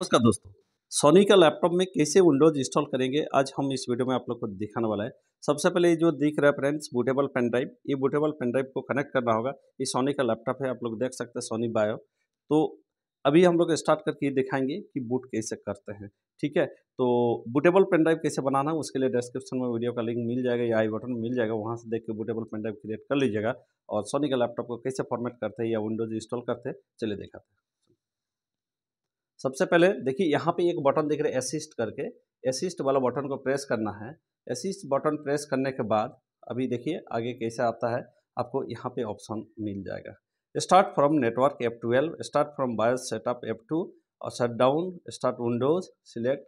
नमस्कार दोस्तों सोनी का लैपटॉप में कैसे विंडोज इंस्टॉल करेंगे आज हम इस वीडियो में आप लोग को दिखाने वाला है सबसे पहले जो दिख रहा है फ्रेंड्स बूटेबल पेन ड्राइव ये बूटेबल पेन ड्राइव को कनेक्ट करना होगा ये सोनी का लैपटॉप है आप लोग देख सकते हैं सोनी बायो तो अभी हम लोग स्टार्ट करके दिखाएंगे कि बूट कैसे करते हैं ठीक है तो बूटेबल पेन ड्राइव कैसे बनाना है उसके लिए डिस्क्रिप्शन में वीडियो का लिंक मिल जाएगा या आई बटन मिल जाएगा वहाँ से देख के बूटेबल पेन ड्राइव क्रिएट कर लीजिएगा और सोनी का लैपटॉप को कैसे फॉर्मेट करते हैं या विंडोज इंस्टॉल करते हैं चलिए दिखाते हैं सबसे पहले देखिए यहाँ पे एक बटन दिख रहे असिस्ट करके असिस्ट वाला बटन को प्रेस करना है असिस्ट बटन प्रेस करने के बाद अभी देखिए आगे कैसे आता है आपको यहाँ पे ऑप्शन मिल जाएगा start from network F twelve start from BIOS setup F two और shut down start Windows select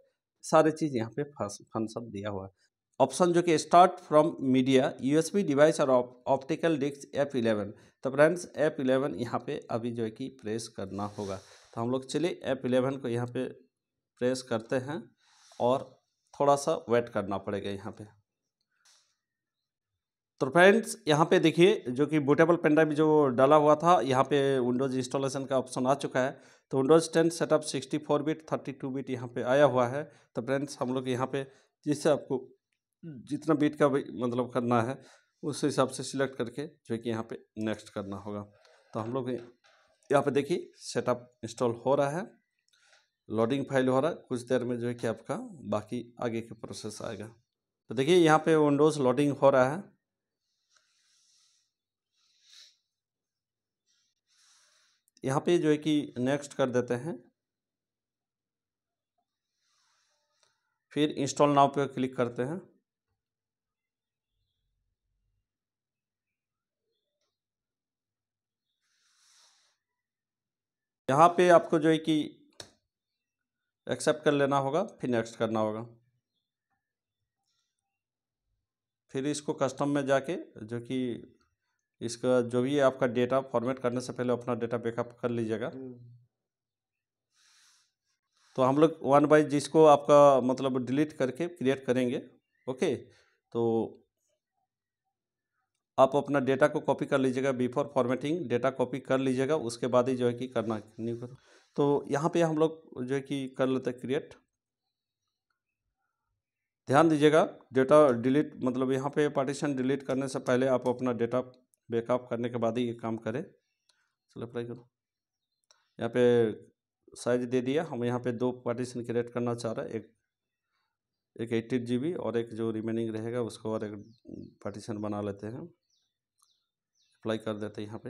सारे चीज़ यहाँ पे फंक्शन दिया हुआ है ऑप्शन जो कि start from media U device और ऑप्टिकल डिस्क एप इलेवन तो फ्रेंड्स एप इलेवन यहाँ पे अभी जो है कि प्रेस करना होगा तो हम लोग चलिए ऐप इलेवन को यहाँ पे प्रेस करते हैं और थोड़ा सा वेट करना पड़ेगा यहाँ पे तो फ्रेंड्स यहाँ पे देखिए जो कि बूटेबल पेनड्राइव जो डाला हुआ था यहाँ पे विंडोज इंस्टॉलेशन का ऑप्शन आ चुका है तो Windows ten setup sixty four bit thirty two bit यहाँ पे आया हुआ है तो फ्रेंड्स हम लोग यहाँ पे जिससे आपको जितना बीट का मतलब करना है उस हिसाब से सिलेक्ट करके जो कि यहाँ पे नेक्स्ट करना होगा तो हम लोग यहाँ पे देखिए सेटअप इंस्टॉल हो रहा है लोडिंग फाइल हो रहा है कुछ देर में जो है कि आपका बाकी आगे के प्रोसेस आएगा तो देखिए यहाँ पे विंडोज़ लोडिंग हो रहा है यहाँ पे जो है कि नेक्स्ट कर देते हैं फिर इंस्टॉल नाव पे क्लिक करते हैं यहाँ पे आपको जो है कि एक्सेप्ट कर लेना होगा फिर नेक्स्ट करना होगा फिर इसको कस्टम में जाके जो कि इसका जो भी आपका डेटा फॉर्मेट करने से पहले अपना डेटा बैकअप कर लीजिएगा तो हम लोग वन बाई जिसको आपका मतलब डिलीट करके क्रिएट करेंगे ओके तो आप अपना डेटा को कॉपी कर लीजिएगा बिफोर फॉर्मेटिंग डेटा कॉपी कर लीजिएगा उसके बाद ही जो है कि करना न्यू तो यहाँ पे हम लोग जो है कि कर लेते हैं क्रिएट ध्यान दीजिएगा डेटा डिलीट मतलब यहाँ पे पार्टीशन डिलीट करने से पहले आप अपना डेटा बैकअप करने के बाद ही ये काम करें चलो अप्लाई करो यहाँ पे साइज दे दिया हम यहाँ पे दो पार्टीशन क्रिएट करना चाह रहे हैं एक एक एट्टी जी और एक जो रिमेनिंग रहेगा उसको और एक पार्टीशन बना लेते हैं अप्लाई कर देते हैं यहाँ पे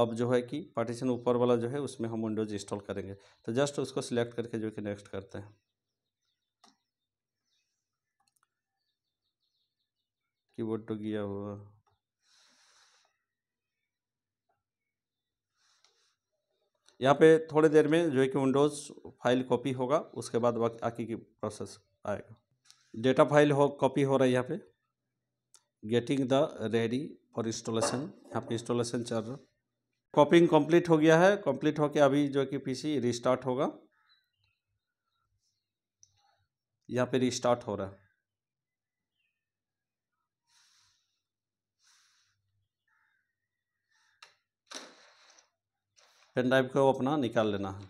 अब जो है कि पार्टीशन ऊपर वाला जो है उसमें हम विंडोज इंस्टॉल करेंगे तो जस्ट उसको सिलेक्ट करके जो कि नेक्स्ट करते हैं कीबोर्ड तो गया हुआ यहाँ पे थोड़ी देर में जो है कि विंडोज़ फाइल कॉपी होगा उसके बाद बाकी की प्रोसेस आएगा डेटा फाइल हो कॉपी हो रहा है यहाँ पे getting the ready for installation यहाँ पे इंस्टॉलेशन चल रहा कॉपिंग कंप्लीट हो गया है कंप्लीट होके अभी जो कि पीसी रिस्टार्ट होगा यहाँ पे रिस्टार्ट हो रहा है पेन ड्राइव को अपना निकाल लेना है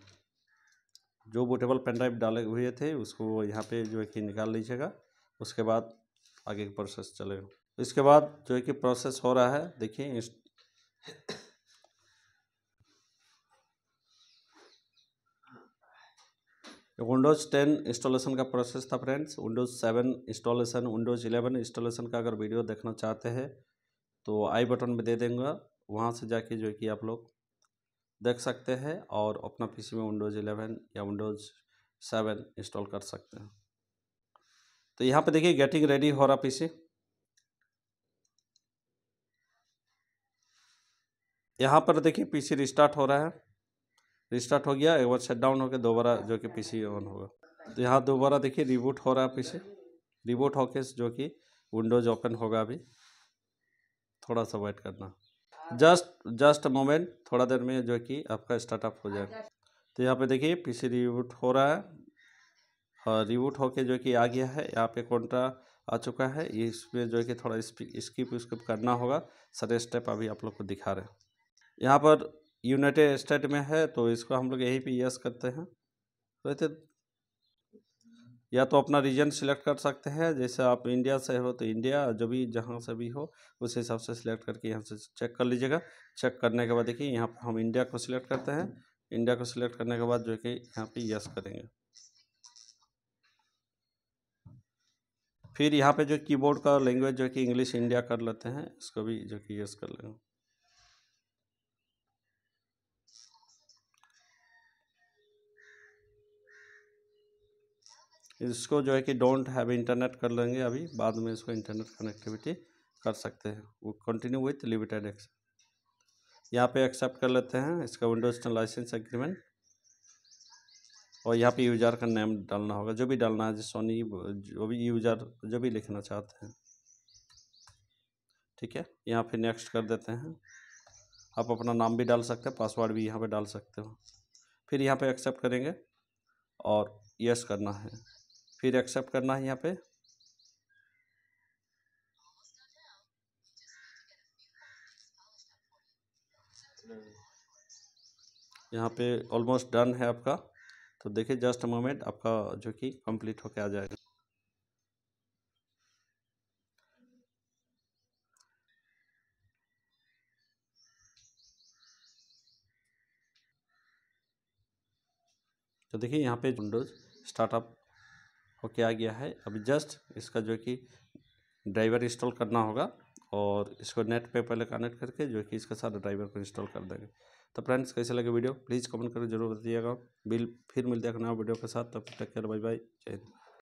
जो बूटेबल पेन ड्राइव डाले हुए थे उसको यहाँ पे जो है कि निकाल लीजिएगा उसके बाद आगे का प्रोसेस चलेगा इसके बाद जो है कि प्रोसेस हो रहा है देखिए विंडोज़ टेन इंस्टॉलेशन का प्रोसेस था friends Windows seven installation Windows eleven installation का अगर वीडियो देखना चाहते हैं तो आई बटन में दे देंगे वहाँ से जाके जो है कि आप लोग देख सकते हैं और अपना पीसी में विंडोज़ इलेवन या विंडोज़ सेवन इंस्टॉल कर सकते हैं तो यहाँ पे देखिए गेटिंग रेडी हो रहा पीसी यहाँ पर देखिए पीसी रिस्टार्ट हो रहा है रिस्टार्ट हो गया एक बार शट डाउन होकर दोबारा जो कि पीसी ऑन होगा तो यहाँ दोबारा देखिए रिबूट हो रहा है पीसी रिबूट होके जो कि विंडोज ओपन होगा अभी थोड़ा सा वेट करना जस्ट जस्ट मोमेंट थोड़ा देर में जो कि आपका स्टार्टअप हो जाएगा तो यहाँ पर देखिए पी रिबूट हो रहा है और हाँ, रिबूट होके जो कि आ गया है यहाँ पे कॉन्ट्रा आ चुका है इसमें जो है कि थोड़ा स्किप स्किप करना होगा सारे स्टेप अभी आप लोग को दिखा रहे हैं यहाँ पर यूनाइटेड स्टेट में है तो इसको हम लोग यहीं पे यस करते हैं वैसे तो या तो अपना रीजन सिलेक्ट कर सकते हैं जैसे आप इंडिया से हो तो इंडिया जो भी जहाँ से भी हो उस हिसाब से सिलेक्ट करके यहाँ से चेक कर लीजिएगा चेक करने के बाद देखिए यहाँ पर हम इंडिया को सिलेक्ट करते हैं इंडिया को सिलेक्ट करने के बाद जो कि यहाँ पे यस करेंगे फिर यहाँ पे जो कीबोर्ड का लैंग्वेज जो कि इंग्लिश इंडिया कर लेते हैं इसको भी जो कि यस कर लेंगे इसको जो है कि डोंट हैव इंटरनेट कर लेंगे अभी बाद में इसको इंटरनेट कनेक्टिविटी कर सकते हैं वो कंटिन्यू विथ लिमिटेड एक्सेप्ट यहाँ पे एक्सेप्ट कर लेते हैं इसका विंडोज टेन लाइसेंस एग्रीमेंट और यहाँ पे यूजर का नेम डालना होगा जो भी डालना है सोनी जो भी यूजर जो भी लिखना चाहते हैं ठीक है यहाँ पे नेक्स्ट कर देते हैं आप अपना नाम भी डाल सकते हैं पासवर्ड भी यहाँ पे डाल सकते हो फिर यहाँ पे एक्सेप्ट करेंगे और यस करना है फिर एक्सेप्ट करना है यहाँ पे यहाँ पे ऑलमोस्ट डन है आपका तो देखिए जस्ट मोमेंट आपका जो कि कंप्लीट होके आ जाएगा तो देखिए यहाँ पे विंडोज स्टार्टअप वो क्या आ गया है अभी जस्ट इसका जो कि ड्राइवर इंस्टॉल करना होगा और इसको नेट पे पहले कनेक्ट करके जो कि इसका सारा ड्राइवर को इंस्टॉल कर देंगे तो फ्रेंड्स कैसे लगे वीडियो प्लीज़ कमेंट करके जरूर बताइएगा बिल फिर मिलते हैं नया वीडियो के साथ तब तक केयर बाय बाय जय हिंद